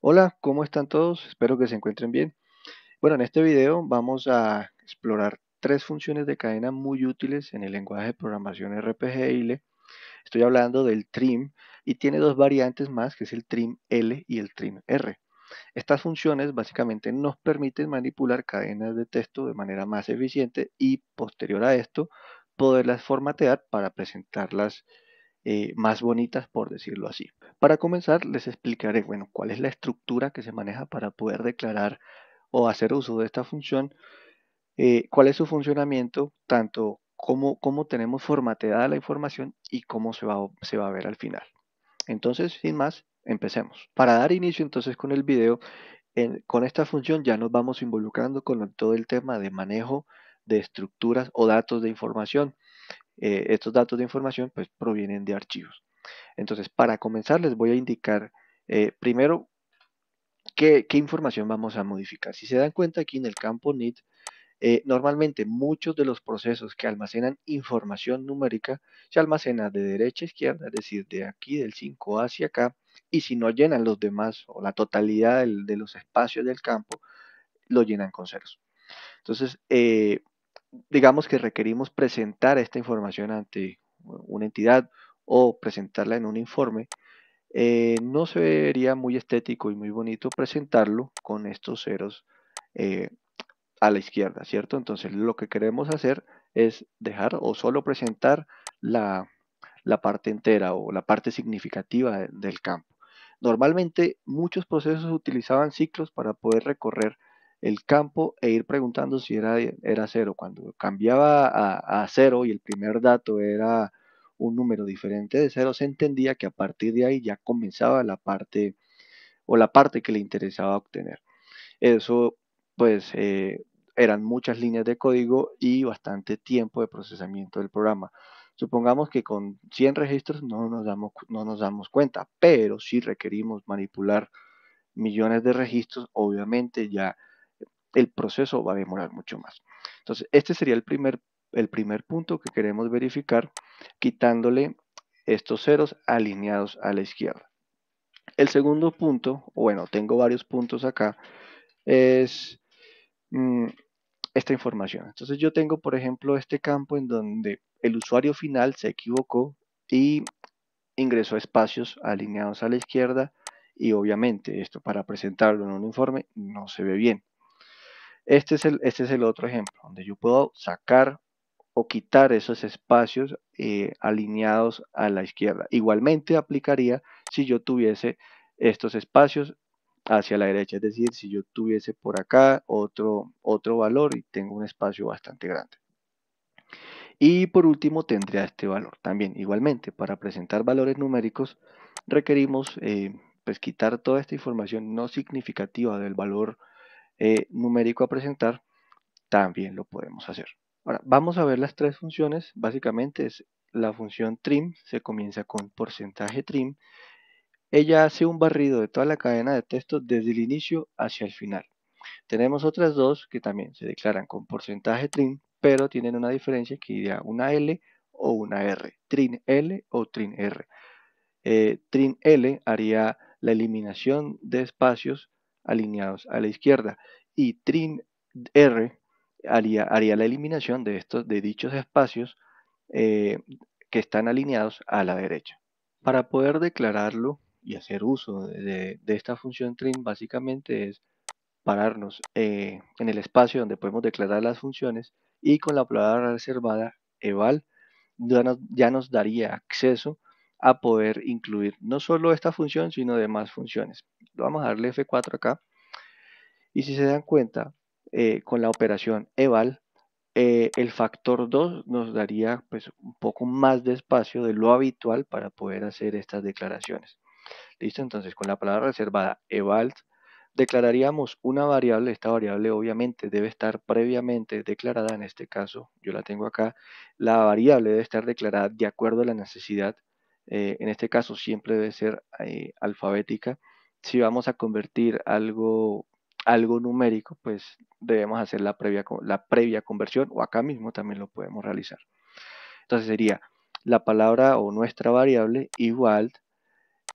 Hola, ¿cómo están todos? Espero que se encuentren bien. Bueno, en este video vamos a explorar tres funciones de cadena muy útiles en el lenguaje de programación ILE. Estoy hablando del trim y tiene dos variantes más, que es el trim L y el trim R. Estas funciones básicamente nos permiten manipular cadenas de texto de manera más eficiente y posterior a esto poderlas formatear para presentarlas eh, más bonitas, por decirlo así. Para comenzar, les explicaré bueno, cuál es la estructura que se maneja para poder declarar o hacer uso de esta función, eh, cuál es su funcionamiento, tanto cómo, tenemos formateada la información y cómo se va, se va a ver al final. Entonces, sin más, empecemos. Para dar inicio entonces con el video, con esta función ya nos vamos involucrando con todo el tema de manejo de estructuras o datos de información. Eh, estos datos de información pues, provienen de archivos. Entonces, para comenzar, les voy a indicar eh, primero qué, información vamos a modificar. Si se dan cuenta aquí en el campo NIT, eh, normalmente muchos de los procesos que almacenan información numérica se almacena de derecha a izquierda, es decir, de aquí, del 5 hacia acá, y si no llenan los demás o la totalidad de los espacios del campo, lo llenan con ceros. Entonces, digamos que requerimos presentar esta información ante una entidad o presentarla en un informe, eh, no se vería muy estético y muy bonito presentarlo con estos ceros eh, a la izquierda, ¿cierto? Entonces lo que queremos hacer es dejar o solo presentar la, parte entera o la parte significativa del campo. Normalmente muchos procesos utilizaban ciclos para poder recorrer el campo e ir preguntando si era, era cero. Cuando cambiaba a, cero y el primer dato era un número diferente de cero, se entendía que a partir de ahí ya comenzaba la parte o la parte que le interesaba obtener. Eso, pues, eh, eran muchas líneas de código y bastante tiempo de procesamiento del programa. Supongamos que con 100 registros no nos damos, no nos damos cuenta, pero si requerimos manipular millones de registros, obviamente ya el proceso va a demorar mucho más. Entonces, este sería el primer, el primer punto que queremos verificar quitándole estos ceros alineados a la izquierda. El segundo punto, bueno, tengo varios puntos acá, es mm, esta información. Entonces yo tengo, por ejemplo, este campo en donde el usuario final se equivocó y ingresó espacios alineados a la izquierda y obviamente esto para presentarlo en un informe no se ve bien. Este, este es el, otro ejemplo, donde yo puedo sacar o quitar esos espacios eh, alineados a la izquierda. Igualmente aplicaría si yo tuviese estos espacios hacia la derecha, es decir, si yo tuviese por acá otro, valor y tengo un espacio bastante grande. Y por último tendría este valor. También igualmente para presentar valores numéricos requerimos eh, pues, quitar toda esta información no significativa del valor eh, numérico a presentar, también lo podemos hacer. Ahora, vamos a ver las tres funciones. Básicamente es la función trim, se comienza con porcentaje trim. Ella hace un barrido de toda la cadena de texto desde el inicio hacia el final. Tenemos otras dos que también se declaran con porcentaje trim, pero tienen una diferencia que iría una L o una R, trim L o trim R. Eh, trim L haría la eliminación de espacios alineados a la izquierda y trim R haría, la eliminación de, estos, de dichos espacios eh, que están alineados a la derecha. Para poder declararlo y hacer uso de, esta función trim básicamente es pararnos eh, en el espacio donde podemos declarar las funciones y con la palabra reservada eval ya nos, ya nos daría acceso a poder incluir no solo esta función, sino demás funciones. Vamos a darle F4 acá. Y si se dan cuenta, eh, con la operación eval, eh, el factor 2 nos daría pues, un poco más de espacio de lo habitual para poder hacer estas declaraciones. ¿Listo? Entonces, con la palabra reservada eval, declararíamos una variable. Esta variable obviamente debe estar previamente declarada. En este caso, yo la tengo acá. La variable debe estar declarada de acuerdo a la necesidad eh, en este caso siempre debe ser eh, alfabética. Si vamos a convertir algo, algo numérico, pues debemos hacer la previa, la previa conversión o acá mismo también lo podemos realizar. Entonces sería la palabra o nuestra variable igual,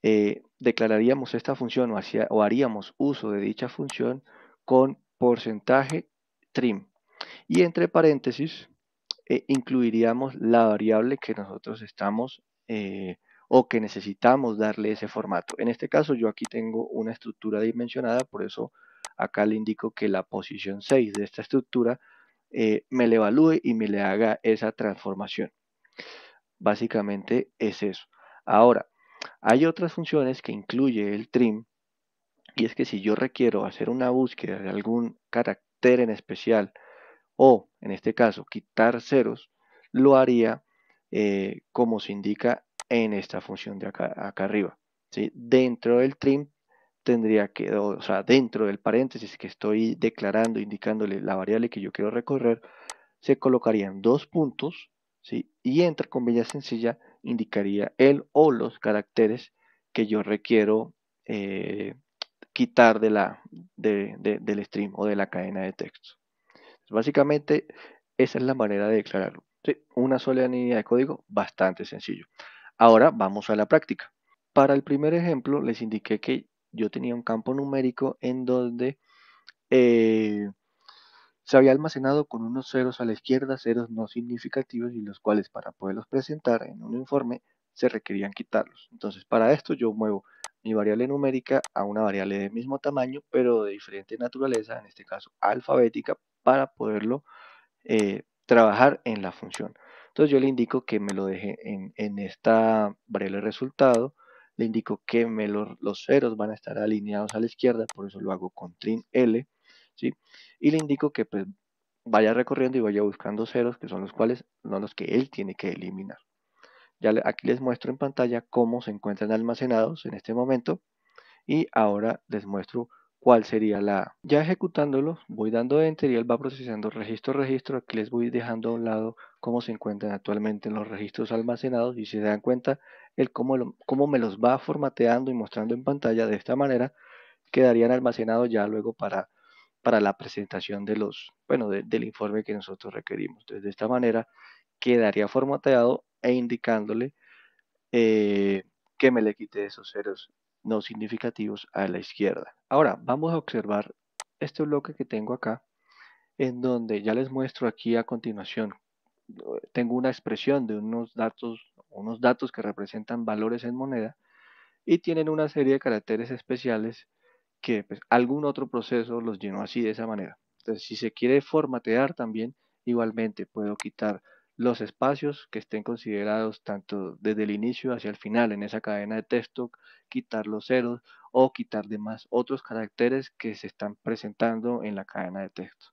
eh, declararíamos esta función o, haríamos uso de dicha función con porcentaje trim. Y entre paréntesis, incluiríamos la variable que nosotros estamos eh, o que necesitamos darle ese formato. En este caso yo aquí tengo una estructura dimensionada, por eso acá le indico que la posición 6 de esta estructura eh, me le evalúe y me le haga esa transformación. Básicamente es eso. Ahora, hay otras funciones que incluye el trim y es que si yo requiero hacer una búsqueda de algún carácter en especial o en este caso quitar ceros, lo haría eh, como se indica en esta función de acá, arriba. Dentro del trim tendría que, o sea, dentro del paréntesis que estoy declarando, indicándole la variable que yo quiero recorrer, se colocarían dos puntos, ¿sí? Y entre comillas sencilla indicaría el o los caracteres que yo requiero eh, quitar de la, del stream o de la cadena de texto. básicamente, esa es la manera de declararlo una sola línea de código, bastante sencillo. Ahora vamos a la práctica. Para el primer ejemplo les indiqué que yo tenía un campo numérico en donde eh, se había almacenado con unos ceros a la izquierda, ceros no significativos y los cuales para poderlos presentar en un informe se requerían quitarlos. Entonces para esto yo muevo mi variable numérica a una variable de mismo tamaño pero de diferente naturaleza, en este caso alfabética, para poderlo eh, trabajar en la función. Entonces yo le indico que me lo deje en, esta breve resultado, le indico que los ceros van a estar alineados a la izquierda, por eso lo hago con trim L, ¿sí? y le indico que pues, vaya recorriendo y vaya buscando ceros, que son los cuales no los que él tiene que eliminar. Ya aquí les muestro en pantalla cómo se encuentran almacenados en este momento, y ahora les muestro cuál sería la... Ya ejecutándolo, voy dando enter y él va procesando registro registro, aquí les voy dejando a un lado cómo se encuentran actualmente en los registros almacenados y si se dan cuenta, el cómo, cómo me los va formateando y mostrando en pantalla de esta manera, quedarían almacenados ya luego para, para la presentación de los, bueno, del informe que nosotros requerimos. Entonces, de esta manera quedaría formateado e indicándole eh, que me le quite esos ceros no significativos a la izquierda. Ahora vamos a observar este bloque que tengo acá, en donde ya les muestro aquí a continuación. Tengo una expresión de unos datos, unos datos que representan valores en moneda y tienen una serie de caracteres especiales que pues, algún otro proceso los llenó así de esa manera. Entonces, si se quiere formatear también, igualmente puedo quitar los espacios que estén considerados tanto desde el inicio hacia el final en esa cadena de texto, quitar los ceros o quitar demás otros caracteres que se están presentando en la cadena de texto.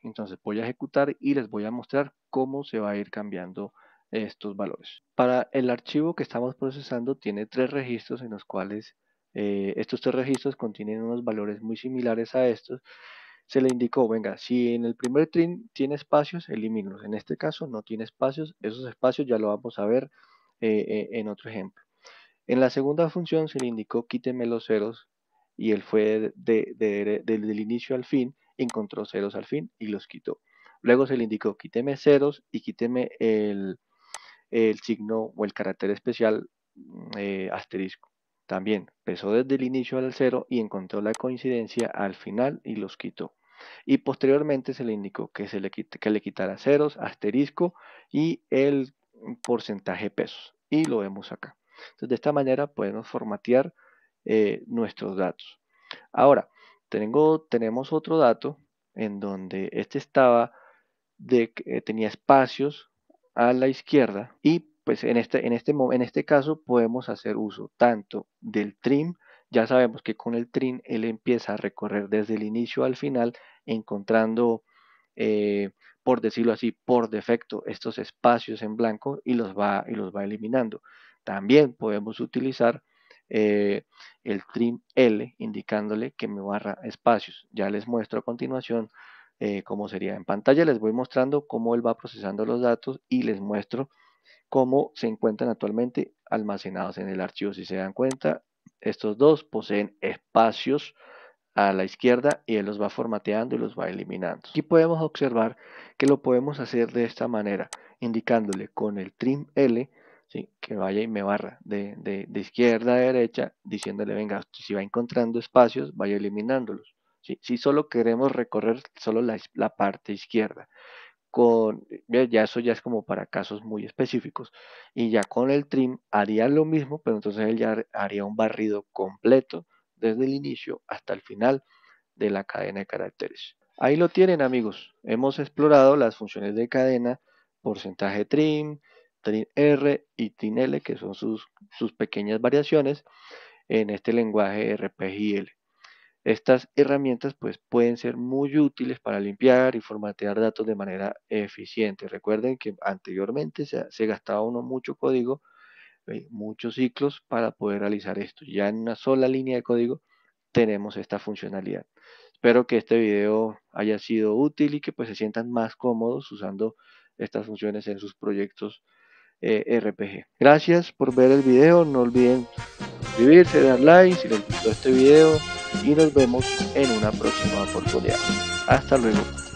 Entonces voy a ejecutar y les voy a mostrar cómo se va a ir cambiando estos valores. Para el archivo que estamos procesando tiene tres registros en los cuales eh, estos tres registros contienen unos valores muy similares a estos se le indicó, venga, si en el primer trim tiene espacios, elimínalos. En este caso no tiene espacios, esos espacios ya lo vamos a ver eh, eh, en otro ejemplo. En la segunda función se le indicó quíteme los ceros y él fue del inicio al fin, encontró ceros al fin y los quitó. Luego se le indicó quíteme ceros y quíteme el, signo o el carácter especial mm, eh, asterisco. También pesó desde el inicio al cero y encontró la coincidencia al final y los quitó. Y posteriormente se le indicó que, se le, que le quitara ceros, asterisco y el porcentaje de pesos. Y lo vemos acá. Entonces, de esta manera podemos formatear eh, nuestros datos. Ahora, tengo, tenemos otro dato en donde este estaba de, eh, tenía espacios a la izquierda y pues en este, en este, en este caso podemos hacer uso tanto del trim, ya sabemos que con el trim él empieza a recorrer desde el inicio al final, encontrando, eh, por decirlo así, por defecto, estos espacios en blanco y los va, y los va eliminando. También podemos utilizar eh, el trim L, indicándole que me barra espacios. Ya les muestro a continuación eh, cómo sería. En pantalla les voy mostrando cómo él va procesando los datos y les muestro como se encuentran actualmente almacenados en el archivo. Si se dan cuenta, estos dos poseen espacios a la izquierda y él los va formateando y los va eliminando. Aquí podemos observar que lo podemos hacer de esta manera, indicándole con el trim L que vaya y me barra de, izquierda a derecha, diciéndole, venga, si va encontrando espacios, vaya eliminándolos. Si solo queremos recorrer solo la parte izquierda con, ya eso ya es como para casos muy específicos, y ya con el trim haría lo mismo, pero entonces él ya haría un barrido completo desde el inicio hasta el final de la cadena de caracteres. Ahí lo tienen amigos, hemos explorado las funciones de cadena, porcentaje trim, trim R y trim L, que son sus, sus pequeñas variaciones en este lenguaje RPGL. Estas herramientas pues, pueden ser muy útiles para limpiar y formatear datos de manera eficiente. Recuerden que anteriormente se, gastaba uno mucho código, eh, muchos ciclos para poder realizar esto. Ya en una sola línea de código tenemos esta funcionalidad. Espero que este video haya sido útil y que pues, se sientan más cómodos usando estas funciones en sus proyectos eh, RPG. Gracias por ver el video. No olviden suscribirse, dar like si les gustó este video y nos vemos en una próxima oportunidad. Hasta luego.